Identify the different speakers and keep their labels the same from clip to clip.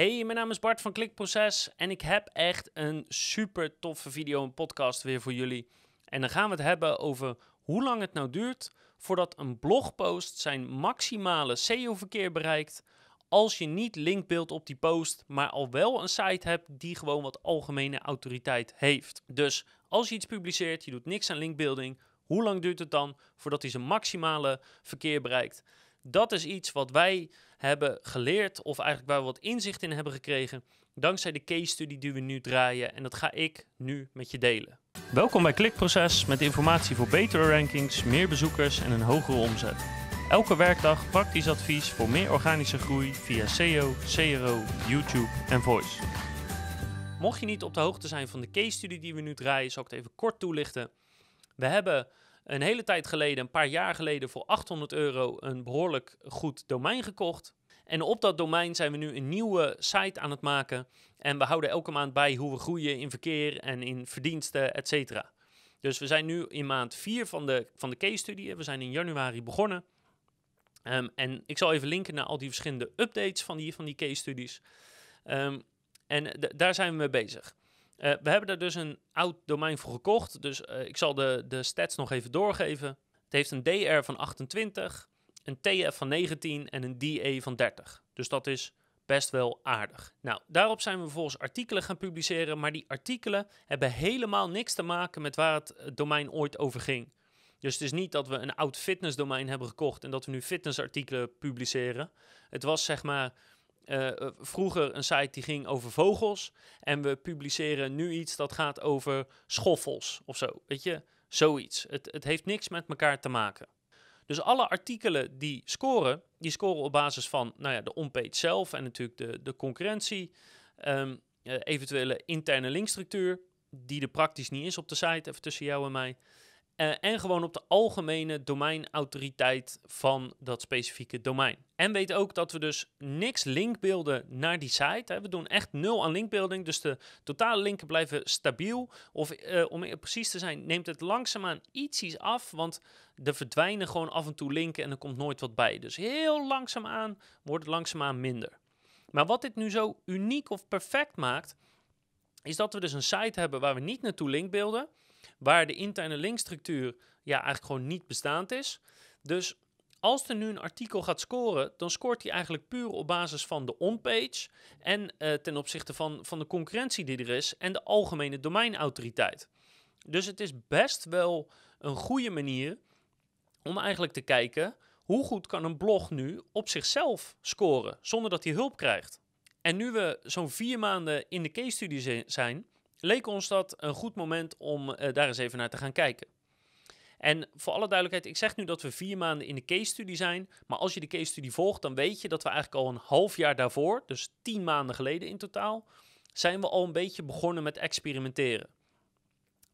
Speaker 1: Hey, mijn naam is Bart van Klikproces en ik heb echt een super toffe video en podcast weer voor jullie. En dan gaan we het hebben over hoe lang het nou duurt voordat een blogpost zijn maximale SEO-verkeer bereikt als je niet linkbeeld op die post, maar al wel een site hebt die gewoon wat algemene autoriteit heeft. Dus als je iets publiceert, je doet niks aan linkbuilding, hoe lang duurt het dan voordat hij zijn maximale verkeer bereikt? Dat is iets wat wij hebben geleerd, of eigenlijk waar we wat inzicht in hebben gekregen, dankzij de case study die we nu draaien. En dat ga ik nu met je delen. Welkom bij Klikproces met informatie voor betere rankings, meer bezoekers en een hogere omzet. Elke werkdag praktisch advies voor meer organische groei via SEO, CRO, YouTube en Voice. Mocht je niet op de hoogte zijn van de case study die we nu draaien, zal ik het even kort toelichten. We hebben een hele tijd geleden, een paar jaar geleden, voor 800 euro een behoorlijk goed domein gekocht. En op dat domein zijn we nu een nieuwe site aan het maken. En we houden elke maand bij hoe we groeien in verkeer en in verdiensten, et cetera. Dus we zijn nu in maand 4 van de, van de case studie We zijn in januari begonnen. Ehm, en ik zal even linken naar al die verschillende updates van die, van die case studies. Ehm, en daar zijn we mee bezig. Eh, we hebben daar dus een oud domein voor gekocht. Dus eh, ik zal de, de stats nog even doorgeven. Het heeft een DR van 28, een TF van 19 en een DE van 30. Dus dat is best wel aardig. Nou, daarop zijn we vervolgens artikelen gaan publiceren. Maar die artikelen hebben helemaal niks te maken met waar het eh, domein ooit over ging. Dus het is niet dat we een oud fitnessdomein hebben gekocht en dat we nu fitnessartikelen publiceren. Het was zeg maar eh, eh, vroeger een site die ging over vogels. En we publiceren nu iets dat gaat over schoffels of zo. Weet je, zoiets. Het, het heeft niks met elkaar te maken. Dus alle artikelen die scoren, die scoren op basis van nou ja, de onpage zelf en natuurlijk de, de concurrentie. Ehm, eh, eventuele interne linkstructuur, die er praktisch niet is op de site, even tussen jou en mij. Eh, en gewoon op de algemene domeinautoriteit van dat specifieke domein. En weet ook dat we dus niks linkbeelden naar die site. Hè. We doen echt nul aan linkbuilding. Dus de totale linken blijven stabiel. Of uh, om precies te zijn, neemt het langzaamaan ietsjes af. Want er verdwijnen gewoon af en toe linken en er komt nooit wat bij. Dus heel langzaamaan wordt het langzaamaan minder. Maar wat dit nu zo uniek of perfect maakt, is dat we dus een site hebben waar we niet naartoe linkbeelden waar de interne linkstructuur ja, eigenlijk gewoon niet bestaand is. Dus als er nu een artikel gaat scoren, dan scoort hij eigenlijk puur op basis van de onpage en eh, ten opzichte van, van de concurrentie die er is en de algemene domeinautoriteit. Dus het is best wel een goede manier om eigenlijk te kijken hoe goed kan een blog nu op zichzelf scoren zonder dat hij hulp krijgt. En nu we zo'n vier maanden in de case study zijn, leek ons dat een goed moment om eh, daar eens even naar te gaan kijken. En voor alle duidelijkheid, ik zeg nu dat we vier maanden in de case study zijn. Maar als je de case study volgt, dan weet je dat we eigenlijk al een half jaar daarvoor, dus tien maanden geleden in totaal, zijn we al een beetje begonnen met experimenteren.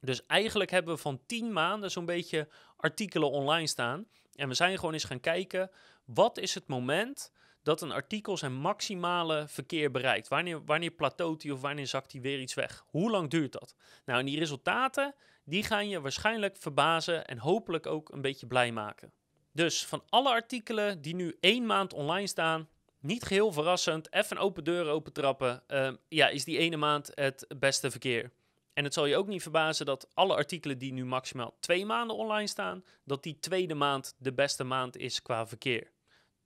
Speaker 1: Dus eigenlijk hebben we van tien maanden zo'n beetje artikelen online staan. En we zijn gewoon eens gaan kijken, wat is het moment dat een artikel zijn maximale verkeer bereikt. Wanneer, wanneer plateaut hij of wanneer zakt hij weer iets weg? Hoe lang duurt dat? Nou, en die resultaten, die gaan je waarschijnlijk verbazen en hopelijk ook een beetje blij maken. Dus van alle artikelen die nu één maand online staan, niet geheel verrassend, even open deuren open trappen, uh, ehm, ja, is die ene maand het beste verkeer. En het zal je ook niet verbazen dat alle artikelen die nu maximaal twee maanden online staan, dat die tweede maand de beste maand is qua verkeer.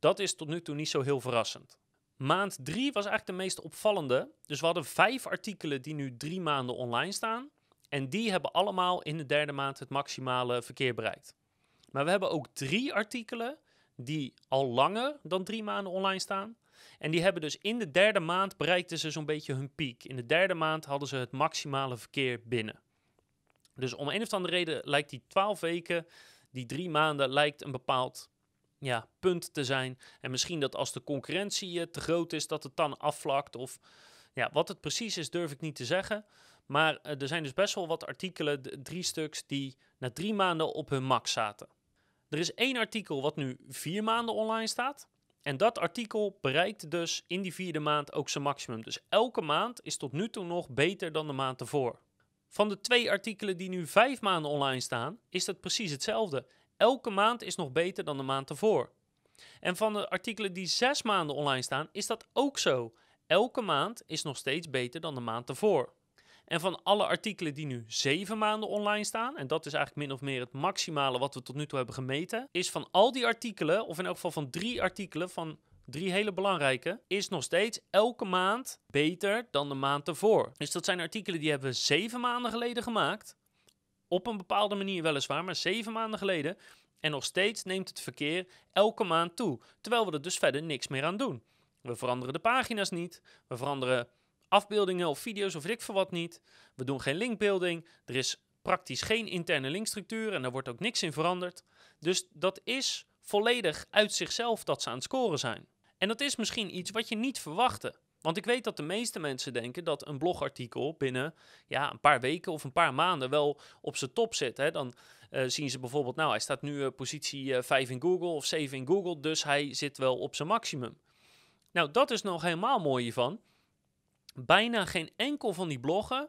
Speaker 1: Dat is tot nu toe niet zo heel verrassend. Maand 3 was eigenlijk de meest opvallende. Dus we hadden vijf artikelen die nu drie maanden online staan. En die hebben allemaal in de derde maand het maximale verkeer bereikt. Maar we hebben ook drie artikelen die al langer dan drie maanden online staan. En die hebben dus in de derde maand bereikten ze zo'n beetje hun piek. In de derde maand hadden ze het maximale verkeer binnen. Dus om een of andere reden lijkt die 12 weken, die drie maanden, lijkt een bepaald ja, punt te zijn. En misschien dat als de concurrentie eh, te groot is, dat het dan afvlakt. Of ja, wat het precies is, durf ik niet te zeggen. Maar eh, er zijn dus best wel wat artikelen, drie stuks, die na drie maanden op hun max zaten. Er is één artikel wat nu vier maanden online staat. En dat artikel bereikt dus in die vierde maand ook zijn maximum. Dus elke maand is tot nu toe nog beter dan de maand ervoor. Van de twee artikelen die nu vijf maanden online staan, is dat precies hetzelfde. Elke maand is nog beter dan de maand ervoor. En van de artikelen die zes maanden online staan, is dat ook zo. Elke maand is nog steeds beter dan de maand ervoor. En van alle artikelen die nu zeven maanden online staan, en dat is eigenlijk min of meer het maximale wat we tot nu toe hebben gemeten, is van al die artikelen, of in elk geval van drie artikelen, van drie hele belangrijke, is nog steeds elke maand beter dan de maand ervoor. Dus dat zijn artikelen die hebben we zeven maanden geleden gemaakt. Op een bepaalde manier weliswaar, maar zeven maanden geleden. En nog steeds neemt het verkeer elke maand toe, terwijl we er dus verder niks meer aan doen. We veranderen de pagina's niet, we veranderen afbeeldingen of video's of ik voor wat niet. We doen geen linkbuilding, er is praktisch geen interne linkstructuur en daar wordt ook niks in veranderd. Dus dat is volledig uit zichzelf dat ze aan het scoren zijn. En dat is misschien iets wat je niet verwachtte. Want ik weet dat de meeste mensen denken dat een blogartikel binnen ja, een paar weken of een paar maanden wel op zijn top zit. Hè. Dan eh, zien ze bijvoorbeeld, nou, hij staat nu eh, positie 5 eh, in Google of 7 in Google, dus hij zit wel op zijn maximum. Nou, dat is nog helemaal mooi hiervan. Bijna geen enkel van die bloggen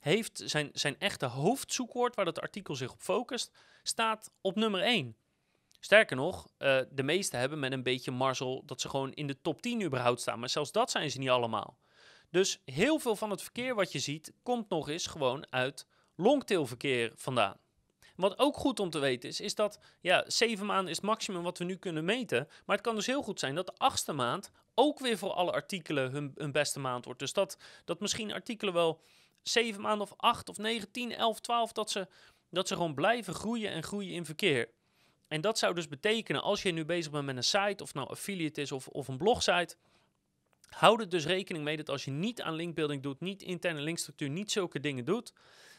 Speaker 1: heeft zijn, zijn echte hoofdzoekwoord, waar dat artikel zich op focust, staat op nummer 1. Sterker nog, eh, de meeste hebben met een beetje marzel dat ze gewoon in de top 10 überhaupt staan. Maar zelfs dat zijn ze niet allemaal. Dus heel veel van het verkeer wat je ziet, komt nog eens gewoon uit longtailverkeer vandaan. Wat ook goed om te weten is, is dat ja, zeven maanden is het maximum wat we nu kunnen meten. Maar het kan dus heel goed zijn dat de achtste maand ook weer voor alle artikelen hun, beste maand wordt. Dus dat, dat misschien artikelen wel zeven maanden of acht of negen, tien, elf, twaalf, dat ze, dat ze gewoon blijven groeien en groeien in verkeer. En dat zou dus betekenen, als je nu bezig bent met een site, of nou affiliate is of, of een blogsite, houd er dus rekening mee dat als je niet aan linkbuilding doet, niet interne linkstructuur, niet zulke dingen doet,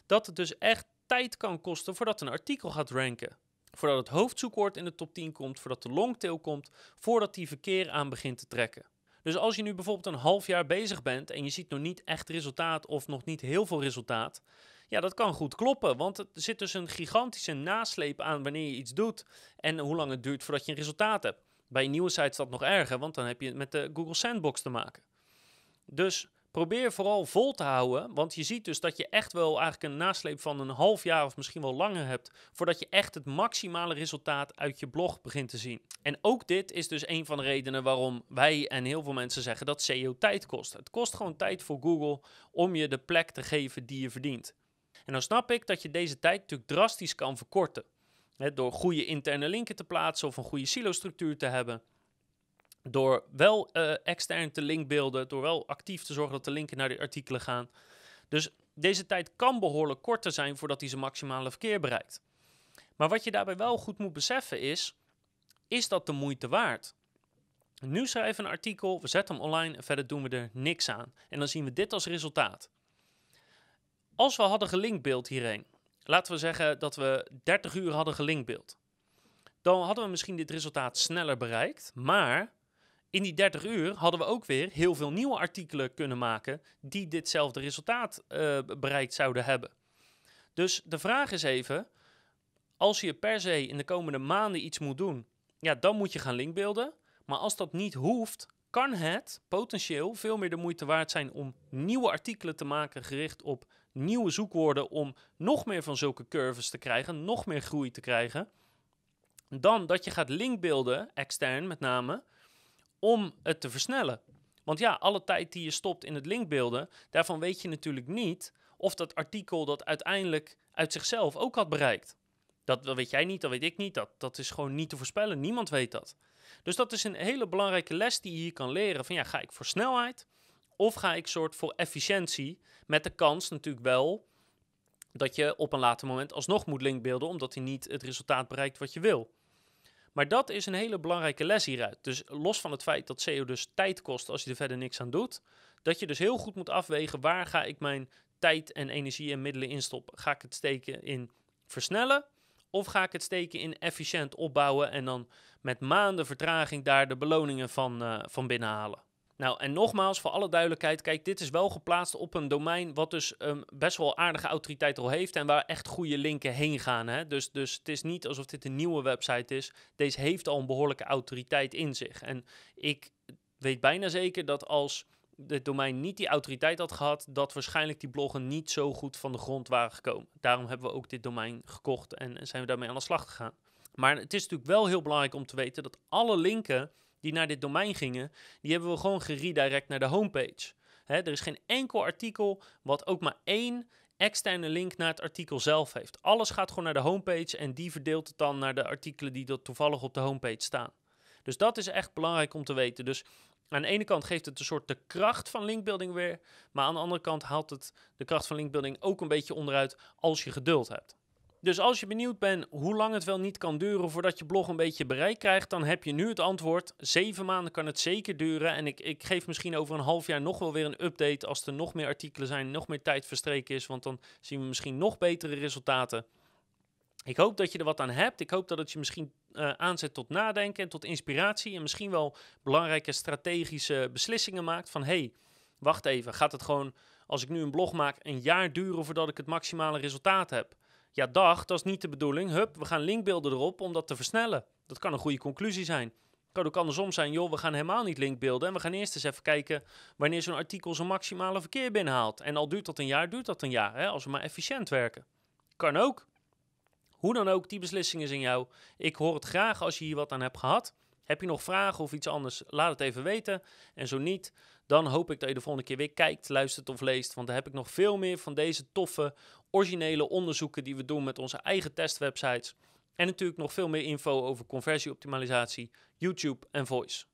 Speaker 1: dat het dus echt tijd kan kosten voordat een artikel gaat ranken. Voordat het hoofdzoekwoord in de top 10 komt, voordat de longtail komt, voordat die verkeer aan begint te trekken. Dus als je nu bijvoorbeeld een half jaar bezig bent en je ziet nog niet echt resultaat of nog niet heel veel resultaat, ja, dat kan goed kloppen, want er zit dus een gigantische nasleep aan wanneer je iets doet en hoe lang het duurt voordat je een resultaat hebt. Bij nieuwe sites is dat nog erger, want dan heb je het met de Google Sandbox te maken. Dus probeer vooral vol te houden, want je ziet dus dat je echt wel eigenlijk een nasleep van een half jaar of misschien wel langer hebt, voordat je echt het maximale resultaat uit je blog begint te zien. En ook dit is dus een van de redenen waarom wij en heel veel mensen zeggen dat SEO tijd kost. Het kost gewoon tijd voor Google om je de plek te geven die je verdient. En dan snap ik dat je deze tijd natuurlijk drastisch kan verkorten. door goede interne linken te plaatsen of een goede silo-structuur te hebben. Door wel uh, extern te linkbeelden, door wel actief te zorgen dat de linken naar de artikelen gaan. Dus deze tijd kan behoorlijk korter zijn voordat hij zijn maximale verkeer bereikt. Maar wat je daarbij wel goed moet beseffen is, is dat de moeite waard? Nu schrijven we een artikel, we zetten hem online en verder doen we er niks aan. En dan zien we dit als resultaat als we hadden gelinkbeeld hierheen, laten we zeggen dat we 30 uur hadden gelinkbeeld, dan hadden we misschien dit resultaat sneller bereikt. Maar in die 30 uur hadden we ook weer heel veel nieuwe artikelen kunnen maken die ditzelfde resultaat eh, bereikt zouden hebben. Dus de vraag is even, als je per se in de komende maanden iets moet doen, ja, dan moet je gaan linkbeelden. Maar als dat niet hoeft, kan het potentieel veel meer de moeite waard zijn om nieuwe artikelen te maken gericht op nieuwe zoekwoorden om nog meer van zulke curves te krijgen, nog meer groei te krijgen, dan dat je gaat linkbeelden, extern met name, om het te versnellen. Want ja, alle tijd die je stopt in het linkbeelden, daarvan weet je natuurlijk niet of dat artikel dat uiteindelijk uit zichzelf ook had bereikt. Dat, weet jij niet, dat weet ik niet, dat, dat is gewoon niet te voorspellen, niemand weet dat. Dus dat is een hele belangrijke les die je hier kan leren van ja, ga ik voor snelheid of ga ik soort voor efficiëntie, met de kans natuurlijk wel dat je op een later moment alsnog moet linkbeelden, omdat hij niet het resultaat bereikt wat je wil. Maar dat is een hele belangrijke les hieruit. Dus los van het feit dat SEO dus tijd kost als je er verder niks aan doet, dat je dus heel goed moet afwegen waar ga ik mijn tijd en energie en middelen instoppen. Ga ik het steken in versnellen of ga ik het steken in efficiënt opbouwen en dan met maanden vertraging daar de beloningen van, uh, van binnenhalen? Nou, en nogmaals, voor alle duidelijkheid, kijk, dit is wel geplaatst op een domein wat dus ehm, best wel aardige autoriteit al heeft en waar echt goede linken heen gaan. Hè? Dus, dus het is niet alsof dit een nieuwe website is. Deze heeft al een behoorlijke autoriteit in zich. En ik weet bijna zeker dat als dit domein niet die autoriteit had gehad, dat waarschijnlijk die bloggen niet zo goed van de grond waren gekomen. Daarom hebben we ook dit domein gekocht en zijn we daarmee aan de slag gegaan. Maar het is natuurlijk wel heel belangrijk om te weten dat alle linken die naar dit domein gingen, die hebben we gewoon geredirect naar de homepage. er is geen enkel artikel wat ook maar één externe link naar het artikel zelf heeft. Alles gaat gewoon naar de homepage en die verdeelt het dan naar de artikelen die er toevallig op de homepage staan. Dus dat is echt belangrijk om te weten. Dus aan de ene kant geeft het een soort de kracht van linkbuilding weer, maar aan de andere kant haalt het de kracht van linkbuilding ook een beetje onderuit als je geduld hebt. Dus als je benieuwd bent hoe lang het wel niet kan duren voordat je blog een beetje bereik krijgt, dan heb je nu het antwoord. Zeven maanden kan het zeker duren. En ik, ik geef misschien over een half jaar nog wel weer een update als er nog meer artikelen zijn, nog meer tijd verstreken is. Want dan zien we misschien nog betere resultaten. Ik hoop dat je er wat aan hebt. Ik hoop dat het je misschien eh, aanzet tot nadenken en tot inspiratie. En misschien wel belangrijke strategische beslissingen maakt. Van hey, wacht even. Gaat het gewoon, als ik nu een blog maak, een jaar duren voordat ik het maximale resultaat heb? Ja, dag, dat is niet de bedoeling. Hup, we gaan linkbeelden erop om dat te versnellen. Dat kan een goede conclusie zijn. Kan ook andersom zijn, joh, we gaan helemaal niet linkbeelden. En we gaan eerst eens even kijken wanneer zo'n artikel zijn maximale verkeer binnenhaalt. En al duurt dat een jaar, duurt dat een jaar. Hè, als we maar efficiënt werken. Kan ook. Hoe dan ook, die beslissing is in jou. Ik hoor het graag als je hier wat aan hebt gehad. Heb je nog vragen of iets anders? Laat het even weten. En zo niet, dan hoop ik dat je de volgende keer weer kijkt, luistert of leest. Want dan heb ik nog veel meer van deze toffe, originele onderzoeken die we doen met onze eigen testwebsites. En natuurlijk nog veel meer info over conversieoptimalisatie, YouTube en voice.